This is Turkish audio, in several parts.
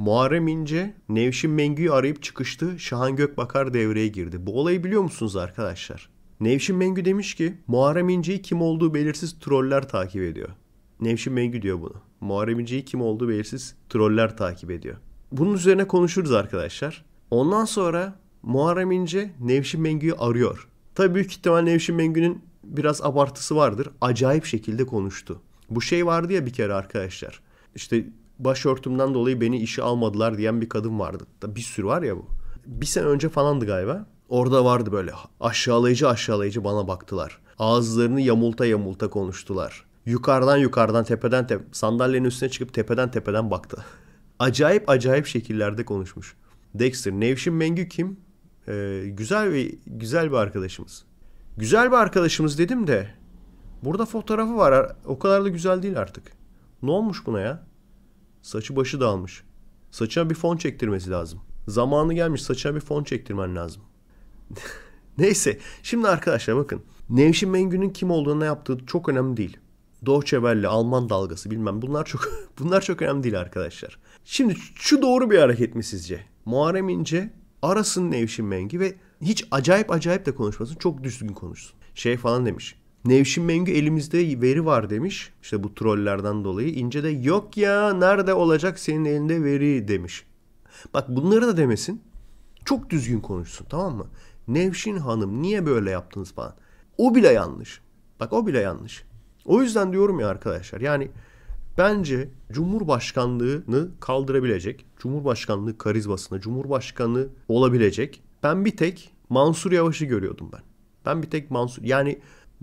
Muharrem İnce Nevşin Mengü'yü arayıp çıkıştı. Şahan Gökbakar devreye girdi. Bu olayı biliyor musunuz arkadaşlar? Nevşin Mengü demiş ki Muharrem İnce'yi kim olduğu belirsiz troller takip ediyor. Nevşin Mengü diyor bunu. Muharrem İnce'yi kim olduğu belirsiz troller takip ediyor. Bunun üzerine konuşuruz arkadaşlar. Ondan sonra Muharrem İnce Nevşin Mengü'yü arıyor. Tabii büyük ihtimal Nevşin Mengü'nün biraz abartısı vardır. Acayip şekilde konuştu. Bu şey vardı ya bir kere arkadaşlar. İşte başörtümden dolayı beni işe almadılar diyen bir kadın vardı. Da bir sürü var ya bu. Bir sene önce falandı galiba. Orada vardı böyle aşağılayıcı aşağılayıcı bana baktılar. Ağızlarını yamulta yamulta konuştular. Yukarıdan yukarıdan tepeden tep sandalyenin üstüne çıkıp tepeden tepeden baktı. acayip acayip şekillerde konuşmuş. Dexter Nevşin Mengü kim? Ee, güzel ve güzel bir arkadaşımız. Güzel bir arkadaşımız dedim de burada fotoğrafı var. O kadar da güzel değil artık. Ne olmuş buna ya? Saçı başı dağılmış. Saçına bir fon çektirmesi lazım. Zamanı gelmiş saçına bir fon çektirmen lazım. Neyse şimdi arkadaşlar bakın. Nevşin Mengü'nün kim olduğunu ne yaptığı çok önemli değil. Deutsche Alman dalgası bilmem bunlar çok bunlar çok önemli değil arkadaşlar. Şimdi şu doğru bir hareket mi sizce? Muharrem İnce arasın Nevşin Mengü ve hiç acayip acayip de konuşmasın. Çok düzgün konuşsun. Şey falan demiş. Nevşin Mengü elimizde veri var demiş. İşte bu trollerden dolayı. İnce de yok ya nerede olacak senin elinde veri demiş. Bak bunları da demesin. Çok düzgün konuşsun tamam mı? Nevşin Hanım niye böyle yaptınız falan. O bile yanlış. Bak o bile yanlış. O yüzden diyorum ya arkadaşlar yani bence Cumhurbaşkanlığını kaldırabilecek, Cumhurbaşkanlığı karizmasına, Cumhurbaşkanı olabilecek ben bir tek Mansur Yavaş'ı görüyordum ben. Ben bir tek Mansur yani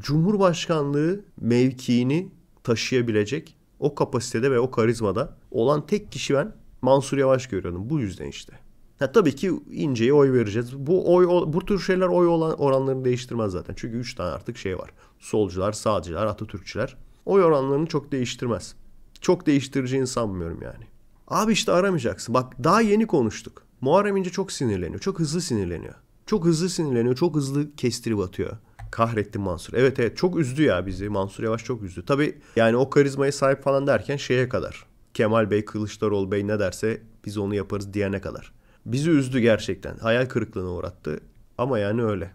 Cumhurbaşkanlığı mevkiini taşıyabilecek o kapasitede ve o karizmada olan tek kişi ben Mansur Yavaş görüyorum. Bu yüzden işte. Ha, tabii ki inceye oy vereceğiz. Bu oy bu tür şeyler oy olan oranlarını değiştirmez zaten. Çünkü 3 tane artık şey var. Solcular, sağcılar, Atatürkçüler. Oy oranlarını çok değiştirmez. Çok değiştireceğini sanmıyorum yani. Abi işte aramayacaksın. Bak daha yeni konuştuk. Muharrem İnce çok sinirleniyor. Çok hızlı sinirleniyor. Çok hızlı sinirleniyor. Çok hızlı kestirip atıyor. Kahretti Mansur. Evet evet çok üzdü ya bizi. Mansur Yavaş çok üzdü. Tabi yani o karizmaya sahip falan derken şeye kadar. Kemal Bey, Kılıçdaroğlu Bey ne derse biz onu yaparız diyene kadar. Bizi üzdü gerçekten. Hayal kırıklığına uğrattı. Ama yani öyle.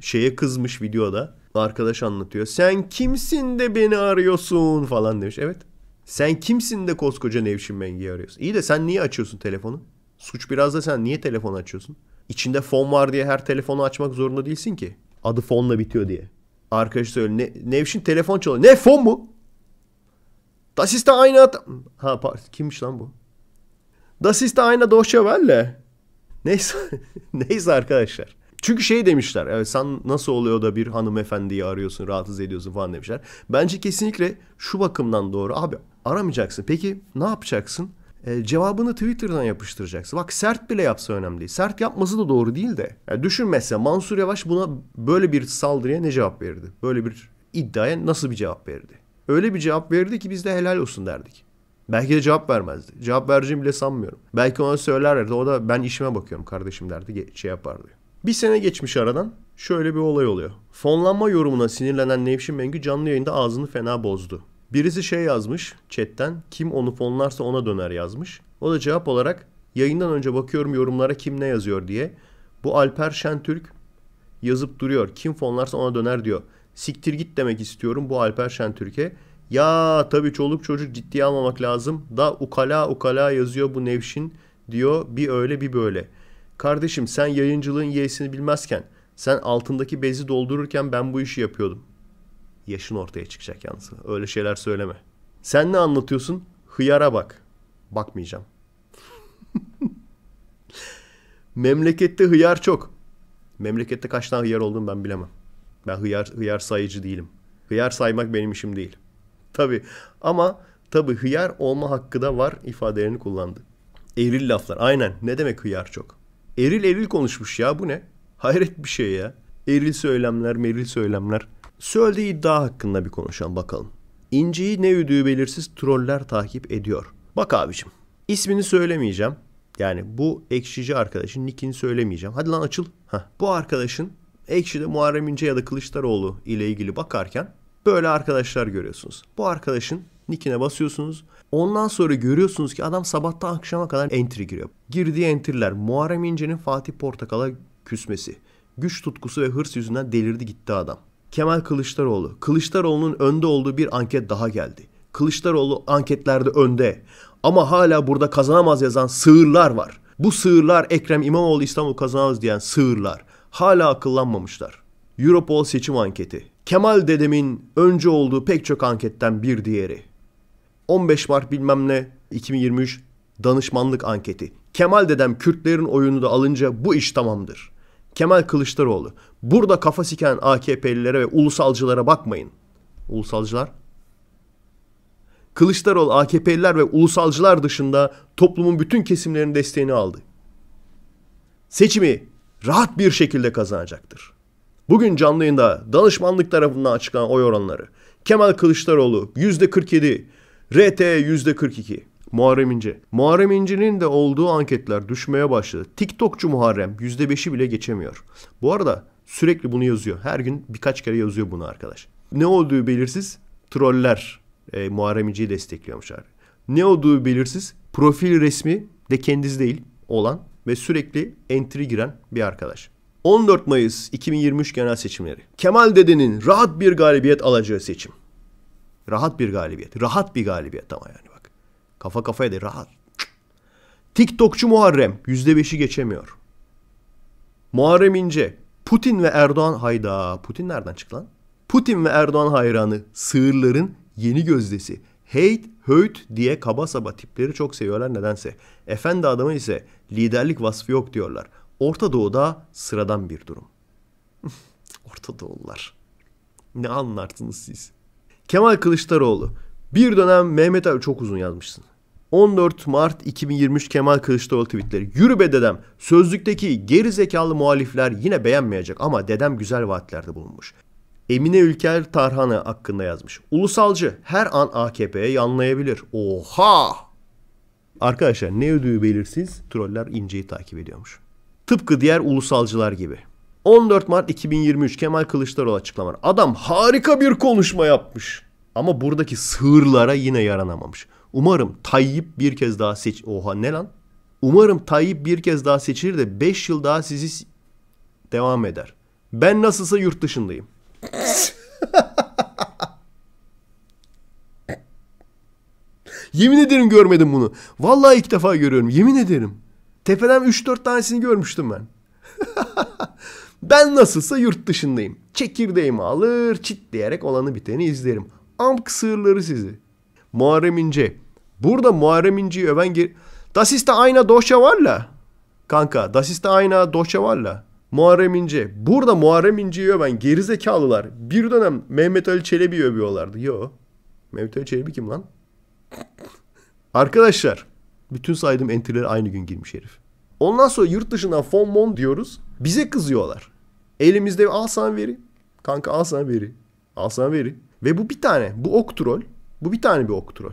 Şeye kızmış videoda. Arkadaş anlatıyor. Sen kimsin de beni arıyorsun falan demiş. Evet. Sen kimsin de koskoca Nevşin Mengi'yi arıyorsun? İyi de sen niye açıyorsun telefonu? Suç biraz da sen niye telefon açıyorsun? İçinde fon var diye her telefonu açmak zorunda değilsin ki. Adı fonla bitiyor diye. Arkadaş söyle ne, Nevşin telefon çalıyor. Ne fon mu? Das aynı adam. Ha kimmiş lan bu? Das aynı Deutsche Neyse, neyse arkadaşlar. Çünkü şey demişler. Evet sen nasıl oluyor da bir hanımefendiyi arıyorsun, rahatsız ediyorsun falan demişler. Bence kesinlikle şu bakımdan doğru. Abi aramayacaksın. Peki ne yapacaksın? e, cevabını Twitter'dan yapıştıracaksın. Bak sert bile yapsa önemli değil. Sert yapması da doğru değil de. Yani düşün mesela Mansur Yavaş buna böyle bir saldırıya ne cevap verirdi? Böyle bir iddiaya nasıl bir cevap verirdi? Öyle bir cevap verirdi ki biz de helal olsun derdik. Belki de cevap vermezdi. Cevap vereceğimi bile sanmıyorum. Belki ona söylerlerdi. O da ben işime bakıyorum kardeşim derdi. Şey yapardı. Bir sene geçmiş aradan şöyle bir olay oluyor. Fonlanma yorumuna sinirlenen Nevşin Mengü canlı yayında ağzını fena bozdu. Birisi şey yazmış chatten kim onu fonlarsa ona döner yazmış. O da cevap olarak yayından önce bakıyorum yorumlara kim ne yazıyor diye. Bu Alper Şentürk yazıp duruyor. Kim fonlarsa ona döner diyor. Siktir git demek istiyorum bu Alper Şentürk'e. Ya tabii çoluk çocuk ciddiye almamak lazım. Da ukala ukala yazıyor bu Nevşin diyor. Bir öyle bir böyle. Kardeşim sen yayıncılığın yeğsini bilmezken sen altındaki bezi doldururken ben bu işi yapıyordum. Yaşın ortaya çıkacak yalnız. Öyle şeyler söyleme. Sen ne anlatıyorsun? Hıyara bak. Bakmayacağım. Memlekette hıyar çok. Memlekette kaç tane hıyar olduğunu ben bilemem. Ben hıyar, hıyar sayıcı değilim. Hıyar saymak benim işim değil. Tabi ama tabi hıyar olma hakkı da var ifadelerini kullandı. Eril laflar aynen ne demek hıyar çok. Eril eril konuşmuş ya bu ne? Hayret bir şey ya. Eril söylemler meril söylemler. Söylediği iddia hakkında bir konuşan bakalım. İnci'yi ne üdüğü belirsiz troller takip ediyor. Bak abicim ismini söylemeyeceğim. Yani bu ekşici arkadaşın nickini söylemeyeceğim. Hadi lan açıl. Heh. Bu arkadaşın ekşide Muharrem İnce ya da Kılıçdaroğlu ile ilgili bakarken böyle arkadaşlar görüyorsunuz. Bu arkadaşın nickine basıyorsunuz. Ondan sonra görüyorsunuz ki adam sabahtan akşama kadar entry giriyor. Girdiği entry'ler Muharrem İnce'nin Fatih Portakal'a küsmesi. Güç tutkusu ve hırs yüzünden delirdi gitti adam. Kemal Kılıçdaroğlu. Kılıçdaroğlu'nun önde olduğu bir anket daha geldi. Kılıçdaroğlu anketlerde önde ama hala burada kazanamaz yazan sığırlar var. Bu sığırlar Ekrem İmamoğlu İstanbul kazanamaz diyen sığırlar. Hala akıllanmamışlar. Europol seçim anketi. Kemal dedemin önce olduğu pek çok anketten bir diğeri. 15 Mart bilmem ne 2023 danışmanlık anketi. Kemal dedem Kürtlerin oyunu da alınca bu iş tamamdır. Kemal Kılıçdaroğlu. Burada kafa siken AKP'lilere ve ulusalcılara bakmayın. Ulusalcılar? Kılıçdaroğlu AKP'liler ve ulusalcılar dışında toplumun bütün kesimlerinin desteğini aldı. Seçimi rahat bir şekilde kazanacaktır. Bugün canlı yayında danışmanlık tarafından açıklanan oy oranları. Kemal Kılıçdaroğlu %47, RT %42. Muharrem İnce. Muharrem İnce'nin de olduğu anketler düşmeye başladı. TikTokçu Muharrem %5'i bile geçemiyor. Bu arada sürekli bunu yazıyor. Her gün birkaç kere yazıyor bunu arkadaş. Ne olduğu belirsiz troller e, Muharrem İnce'yi destekliyormuşlar. Ne olduğu belirsiz profil resmi de kendisi değil olan ve sürekli entry giren bir arkadaş. 14 Mayıs 2023 genel seçimleri. Kemal Dede'nin rahat bir galibiyet alacağı seçim. Rahat bir galibiyet. Rahat bir galibiyet ama yani. Kafa kafaya değil rahat. TikTokçu Muharrem %5'i geçemiyor. Muharrem İnce Putin ve Erdoğan hayda Putin nereden çıktı lan? Putin ve Erdoğan hayranı sığırların yeni gözdesi. Hate, höyt diye kaba saba tipleri çok seviyorlar nedense. Efendi adamı ise liderlik vasfı yok diyorlar. Orta Doğu'da sıradan bir durum. Orta Doğullar. Ne anlarsınız siz? Kemal Kılıçdaroğlu. Bir dönem Mehmet abi çok uzun yazmışsın. 14 Mart 2023 Kemal Kılıçdaroğlu tweetleri. Yürü be dedem. Sözlükteki geri zekalı muhalifler yine beğenmeyecek ama dedem güzel vaatlerde bulunmuş. Emine Ülker Tarhan'ı hakkında yazmış. Ulusalcı her an AKP'ye yanlayabilir. Oha! Arkadaşlar ne ödüğü belirsiz troller inceyi takip ediyormuş. Tıpkı diğer ulusalcılar gibi. 14 Mart 2023 Kemal Kılıçdaroğlu açıklamalar. Adam harika bir konuşma yapmış. Ama buradaki sığırlara yine yaranamamış. Umarım Tayyip bir kez daha seç... Oha ne lan? Umarım Tayyip bir kez daha seçilir de 5 yıl daha sizi devam eder. Ben nasılsa yurt dışındayım. Yemin ederim görmedim bunu. Vallahi ilk defa görüyorum. Yemin ederim. Tepeden 3-4 tanesini görmüştüm ben. ben nasılsa yurt dışındayım. Çekirdeğimi alır, çit çitleyerek olanı biteni izlerim. Amk sığırları sizi. Muharrem İnce. Burada Muharrem İnce'yi öven... Ger- das ayna doşa varla. Kanka das ayna doşa varla. Muharrem İnce. Burada Muharrem İnce'yi öven gerizekalılar bir dönem Mehmet Ali Çelebi'yi övüyorlardı. Yo. Mehmet Ali Çelebi kim lan? Arkadaşlar bütün saydığım entileri aynı gün girmiş herif. Ondan sonra yurt dışından fon mon diyoruz. Bize kızıyorlar. Elimizde al sana veri. Kanka al sana veri. Al sana veri. Ve bu bir tane. Bu ok troll. Bu bir tane bir ok troll.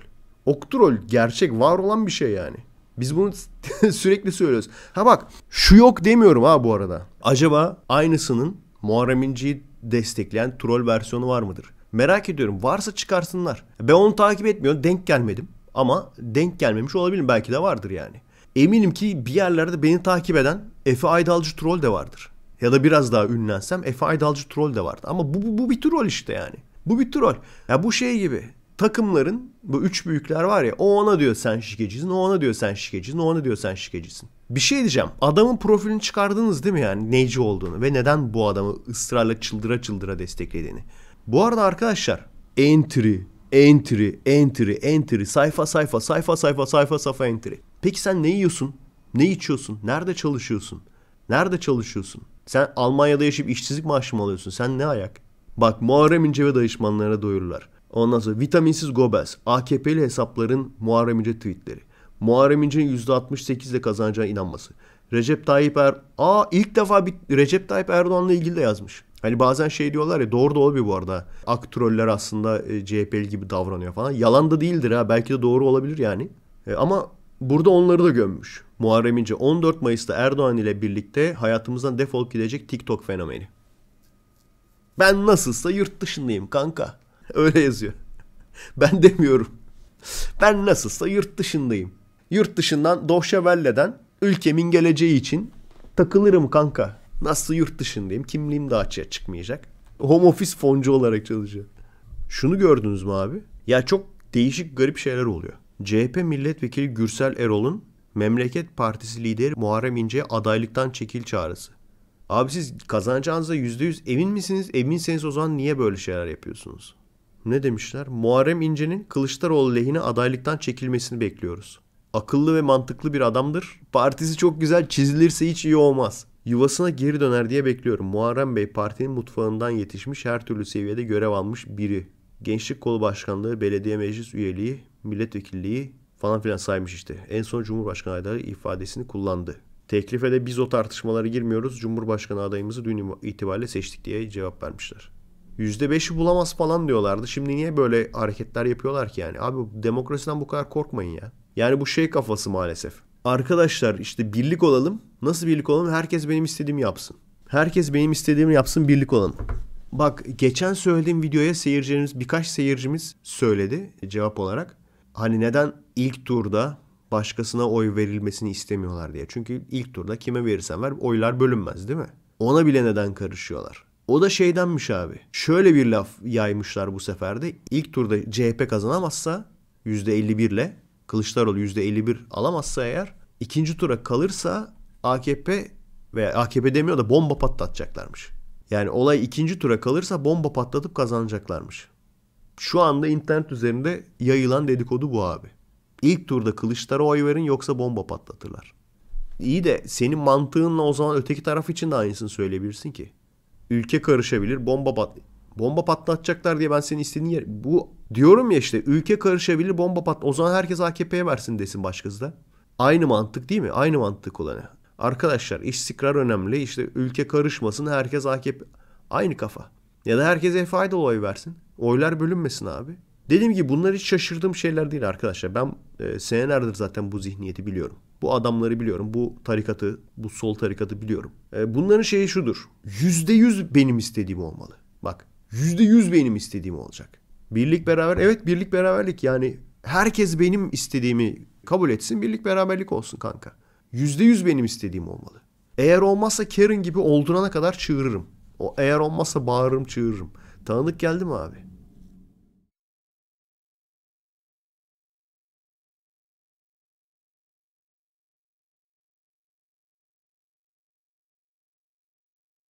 Oktrol gerçek var olan bir şey yani. Biz bunu sürekli söylüyoruz. Ha bak şu yok demiyorum ha bu arada. Acaba aynısının Muharrem İnce'yi destekleyen troll versiyonu var mıdır? Merak ediyorum. Varsa çıkarsınlar. Ben onu takip etmiyorum. Denk gelmedim. Ama denk gelmemiş olabilirim. Belki de vardır yani. Eminim ki bir yerlerde beni takip eden Efe Aydalcı troll de vardır. Ya da biraz daha ünlensem Efe Aydalcı troll de vardı. Ama bu, bu, bu bir troll işte yani. Bu bir troll. Ya bu şey gibi takımların bu üç büyükler var ya o ona diyor sen şikecisin, o ona diyor sen şikecisin, o ona diyor sen şikecisin. Bir şey diyeceğim. Adamın profilini çıkardınız değil mi yani neci olduğunu ve neden bu adamı ısrarla çıldıra çıldıra desteklediğini. Bu arada arkadaşlar entry, entry, entry, entry, sayfa sayfa, sayfa sayfa, sayfa sayfa entry. Peki sen ne yiyorsun? Ne içiyorsun? Nerede çalışıyorsun? Nerede çalışıyorsun? Sen Almanya'da yaşayıp işsizlik maaşı mı alıyorsun? Sen ne ayak? Bak Muharrem İnce ve danışmanlarına doyururlar. Ondan sonra vitaminsiz Gobels. AKP'li hesapların Muharrem İnce tweetleri. Muharrem İnce'nin %68 ile kazanacağına inanması. Recep Tayyip Er... Aa ilk defa bir Recep Tayyip Erdoğan'la ilgili de yazmış. Hani bazen şey diyorlar ya doğru da olabilir bu arada. Ak troller aslında e, CHP'li gibi davranıyor falan. Yalan da değildir ha. Belki de doğru olabilir yani. E, ama burada onları da gömmüş. Muharrem İnce 14 Mayıs'ta Erdoğan ile birlikte hayatımızdan defol gidecek TikTok fenomeni. Ben nasılsa yurt dışındayım kanka. Öyle yazıyor. ben demiyorum. Ben nasılsa yurt dışındayım. Yurt dışından Doşevelle'den ülkemin geleceği için takılırım kanka. Nasıl yurt dışındayım kimliğim de açığa çıkmayacak. Home office foncu olarak çalışıyor. Şunu gördünüz mü abi? Ya çok değişik garip şeyler oluyor. CHP milletvekili Gürsel Erol'un Memleket Partisi lideri Muharrem İnce'ye adaylıktan çekil çağrısı. Abi siz kazanacağınıza %100 emin misiniz? Eminseniz o zaman niye böyle şeyler yapıyorsunuz? Ne demişler? Muharrem İnce'nin Kılıçdaroğlu lehine adaylıktan çekilmesini bekliyoruz. Akıllı ve mantıklı bir adamdır. Partisi çok güzel çizilirse hiç iyi olmaz. Yuvasına geri döner diye bekliyorum. Muharrem Bey partinin mutfağından yetişmiş her türlü seviyede görev almış biri. Gençlik kolu başkanlığı, belediye meclis üyeliği, milletvekilliği falan filan saymış işte. En son Cumhurbaşkanı adayı ifadesini kullandı. Teklife de biz o tartışmalara girmiyoruz. Cumhurbaşkanı adayımızı dün itibariyle seçtik diye cevap vermişler. %5'i bulamaz falan diyorlardı. Şimdi niye böyle hareketler yapıyorlar ki yani? Abi demokrasiden bu kadar korkmayın ya. Yani bu şey kafası maalesef. Arkadaşlar işte birlik olalım. Nasıl birlik olalım? Herkes benim istediğimi yapsın. Herkes benim istediğimi yapsın birlik olalım. Bak geçen söylediğim videoya seyircilerimiz birkaç seyircimiz söyledi cevap olarak. Hani neden ilk turda başkasına oy verilmesini istemiyorlar diye. Çünkü ilk turda kime verirsen ver oylar bölünmez değil mi? Ona bile neden karışıyorlar. O da şeydenmiş abi. Şöyle bir laf yaymışlar bu sefer de. İlk turda CHP kazanamazsa %51 ile Kılıçdaroğlu %51 alamazsa eğer ikinci tura kalırsa AKP veya AKP demiyor da bomba patlatacaklarmış. Yani olay ikinci tura kalırsa bomba patlatıp kazanacaklarmış. Şu anda internet üzerinde yayılan dedikodu bu abi. İlk turda Kılıçdaroğlu oy verin yoksa bomba patlatırlar. İyi de senin mantığınla o zaman öteki taraf için de aynısını söyleyebilirsin ki. Ülke karışabilir. Bomba pat bomba patlatacaklar diye ben senin istediğin yer. Bu diyorum ya işte ülke karışabilir bomba pat. O zaman herkes AKP'ye versin desin başkası da. Aynı mantık değil mi? Aynı mantık olanı. Arkadaşlar istikrar önemli. İşte ülke karışmasın herkes AKP. Aynı kafa. Ya da herkes faydalı oy versin. Oylar bölünmesin abi. Dediğim gibi bunlar hiç şaşırdığım şeyler değil arkadaşlar. Ben e, senelerdir zaten bu zihniyeti biliyorum. Bu adamları biliyorum. Bu tarikatı, bu sol tarikatı biliyorum. E, bunların şeyi şudur. Yüzde yüz benim istediğim olmalı. Bak yüzde yüz benim istediğim olacak. Birlik beraber evet birlik beraberlik yani herkes benim istediğimi kabul etsin birlik beraberlik olsun kanka. Yüzde yüz benim istediğim olmalı. Eğer olmazsa Karen gibi oldurana kadar çığırırım. O eğer olmazsa bağırırım çığırırım. Tanıdık geldi mi abi?